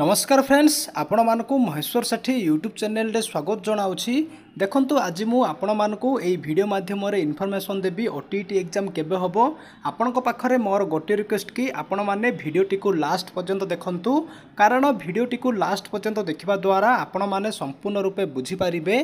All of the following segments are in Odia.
ନମସ୍କାର ଫ୍ରେଣ୍ଡସ୍ ଆପଣମାନଙ୍କୁ ମହେଶ୍ୱର ସେଠୀ ୟୁଟ୍ୟୁବ୍ ଚ୍ୟାନେଲ୍ରେ ସ୍ୱାଗତ ଜଣାଉଛି ଦେଖନ୍ତୁ ଆଜି ମୁଁ ଆପଣମାନଙ୍କୁ ଏଇ ଭିଡ଼ିଓ ମାଧ୍ୟମରେ ଇନଫର୍ମେସନ୍ ଦେବି ଓ ଟି ଟି ଏକ୍ଜାମ୍ କେବେ ହେବ ଆପଣଙ୍କ ପାଖରେ ମୋର ଗୋଟିଏ ରିକ୍ୱେଷ୍ଟ କି ଆପଣମାନେ ଭିଡ଼ିଓଟିକୁ ଲାଷ୍ଟ ପର୍ଯ୍ୟନ୍ତ ଦେଖନ୍ତୁ କାରଣ ଭିଡ଼ିଓଟିକୁ ଲାଷ୍ଟ ପର୍ଯ୍ୟନ୍ତ ଦେଖିବା ଦ୍ୱାରା ଆପଣମାନେ ସମ୍ପୂର୍ଣ୍ଣ ରୂପେ ବୁଝିପାରିବେ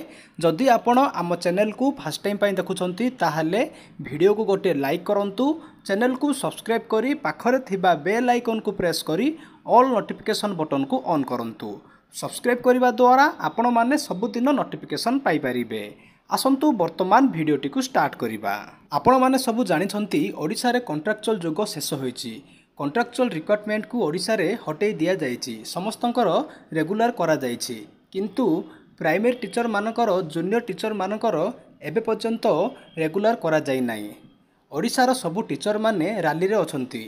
ଯଦି ଆପଣ ଆମ ଚ୍ୟାନେଲକୁ ଫାର୍ଷ୍ଟ ଟାଇମ୍ ପାଇଁ ଦେଖୁଛନ୍ତି ତାହେଲେ ଭିଡ଼ିଓକୁ ଗୋଟିଏ ଲାଇକ୍ କରନ୍ତୁ ଚ୍ୟାନେଲକୁ ସବସ୍କ୍ରାଇବ୍ କରି ପାଖରେ ଥିବା ବେଲ୍ ଆଇକନ୍କୁ ପ୍ରେସ୍ କରି ଅଲ୍ ନୋଟିଫିକେସନ୍ ବଟନ୍କୁ ଅନ୍ କରନ୍ତୁ ସବସ୍କ୍ରାଇବ୍ କରିବା ଦ୍ୱାରା ଆପଣମାନେ ସବୁଦିନ ନୋଟିଫିକେସନ୍ ପାଇପାରିବେ ଆସନ୍ତୁ ବର୍ତ୍ତମାନ ଭିଡ଼ିଓଟିକୁ ଷ୍ଟାର୍ଟ କରିବା ଆପଣମାନେ ସବୁ ଜାଣିଛନ୍ତି ଓଡ଼ିଶାରେ କଣ୍ଟ୍ରାକ୍ଚୁଆଲ୍ ଯୋଗ ଶେଷ ହୋଇଛି କଣ୍ଟ୍ରାକ୍ଚୁଆଲ୍ ରିକ୍ୱାରମେଣ୍ଟକୁ ଓଡ଼ିଶାରେ ହଟେଇ ଦିଆଯାଇଛି ସମସ୍ତଙ୍କର ରେଗୁଲାର କରାଯାଇଛି କିନ୍ତୁ ପ୍ରାଇମେରୀ ଟିଚରମାନଙ୍କର ଜୁନିୟର ଟିଚରମାନଙ୍କର ଏବେ ପର୍ଯ୍ୟନ୍ତ ରେଗୁଲାର କରାଯାଇନାହିଁ ଓଡ଼ିଶାର ସବୁ ଟିଚରମାନେ ରାଲିରେ ଅଛନ୍ତି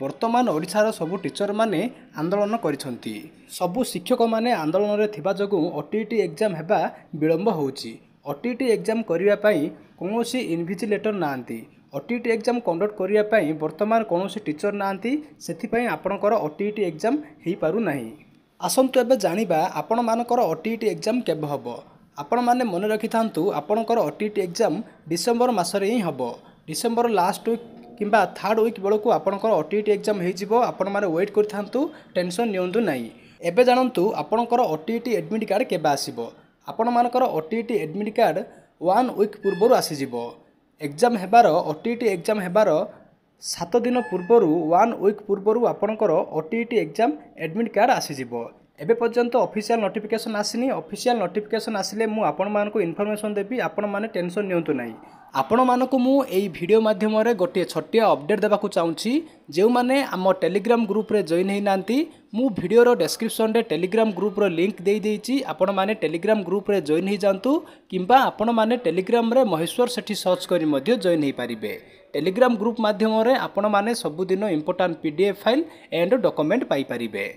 ବର୍ତ୍ତମାନ ଓଡ଼ିଶାର ସବୁ ଟିଚରମାନେ ଆନ୍ଦୋଳନ କରିଛନ୍ତି ସବୁ ଶିକ୍ଷକମାନେ ଆନ୍ଦୋଳନରେ ଥିବା ଯୋଗୁଁ ଓ ଟି ଇ ଟି ଏକ୍ଜାମ୍ ହେବା ବିଳମ୍ବ ହେଉଛି ଓ ଟି ଇ ଟି ଏକ୍ଜାମ୍ କରିବା ପାଇଁ କୌଣସି ଇନଭିଜିଲେଟର୍ ନାହାନ୍ତି ଓ ଟି ଇ ଟି ଏକ୍ଜାମ୍ କଣ୍ଡକ୍ଟ କରିବା ପାଇଁ ବର୍ତ୍ତମାନ କୌଣସି ଟିଚର୍ ନାହାନ୍ତି ସେଥିପାଇଁ ଆପଣଙ୍କର ଓ ଟି ଇ ଟି ଏକ୍ଜାମ୍ ହୋଇପାରୁନାହିଁ ଆସନ୍ତୁ ଏବେ ଜାଣିବା ଆପଣମାନଙ୍କର ଓ ଟି ଇ ଟି ଏକ୍ଜାମ୍ କେବେ ହେବ ଆପଣମାନେ ମନେ ରଖିଥାନ୍ତୁ ଆପଣଙ୍କର ଓ ଟି ଇ ଟି ଏକ୍ଜାମ୍ ଡିସେମ୍ବର ମାସରେ ହିଁ ହେବ ଡିସେମ୍ବର ଲାଷ୍ଟ ୱିକ୍ କିମ୍ବା ଥାର୍ଡ଼ ୱିକ୍ ବେଳକୁ ଆପଣଙ୍କର ଓ ଟି ଇ ଟି ଏକ୍ଜାମ୍ ହୋଇଯିବ ଆପଣମାନେ ୱେଟ୍ କରିଥାନ୍ତୁ ଟେନସନ୍ ନିଅନ୍ତୁ ନାହିଁ ଏବେ ଜାଣନ୍ତୁ ଆପଣଙ୍କର ଓ T E T admit card କେବେ ଆସିବ ଆପଣମାନଙ୍କର O T E T admit card one week ପୂର୍ବରୁ ଆସିଯିବ ଏକ୍ଜାମ୍ ହେବାର ଓ ଟି ଇ ଟି ଏକ୍ଜାମ୍ ହେବାର ସାତ ଦିନ ପୂର୍ବରୁ ୱାନ୍ ୱିକ୍ ପୂର୍ବରୁ ଆପଣଙ୍କର ଓ ଟି ଇ ଟି ଏକ୍ଜାମ୍ ଏଡ଼ମିଟ୍ କାର୍ଡ଼ ଆସିଯିବ ଏବେ ପର୍ଯ୍ୟନ୍ତ ଅଫିସିଆଲ ନୋଟିଫିକେସନ୍ ଆସିନି ଅଫିସିଆଲ ନୋଟିଫିକେସନ୍ ଆସିଲେ ମୁଁ ଆପଣମାନଙ୍କୁ ଇନଫର୍ମେସନ୍ ଦେବି ଆପଣମାନେ ଟେନସନ୍ ନିଅନ୍ତୁ ନାହିଁ ଆପଣମାନଙ୍କୁ ମୁଁ ଏହି ଭିଡ଼ିଓ ମାଧ୍ୟମରେ ଗୋଟିଏ ଛୋଟିଆ ଅପଡ଼େଟ୍ ଦେବାକୁ ଚାହୁଁଛି ଯେଉଁମାନେ ଆମ ଟେଲିଗ୍ରାମ ଗ୍ରୁପରେ ଜଏନ୍ ହୋଇନାହାନ୍ତି ମୁଁ ଭିଡ଼ିଓର ଡେସ୍କ୍ରିପ୍ସନରେ ଟେଲିଗ୍ରାମ ଗ୍ରୁପର ଲିଙ୍କ୍ ଦେଇଦେଇଛି ଆପଣମାନେ ଟେଲିଗ୍ରାମ ଗ୍ରୁପରେ ଜଏନ୍ ହୋଇଯାଆନ୍ତୁ କିମ୍ବା ଆପଣମାନେ ଟେଲିଗ୍ରାମରେ ମହେଶ୍ୱର ସେଠି ସର୍ଚ୍ଚ କରି ମଧ୍ୟ ଜଏନ୍ ହୋଇପାରିବେ ଟେଲିଗ୍ରାମ ଗ୍ରୁପ ମାଧ୍ୟମରେ ଆପଣମାନେ ସବୁଦିନ important P D F file and document ପାଇପାରିବେ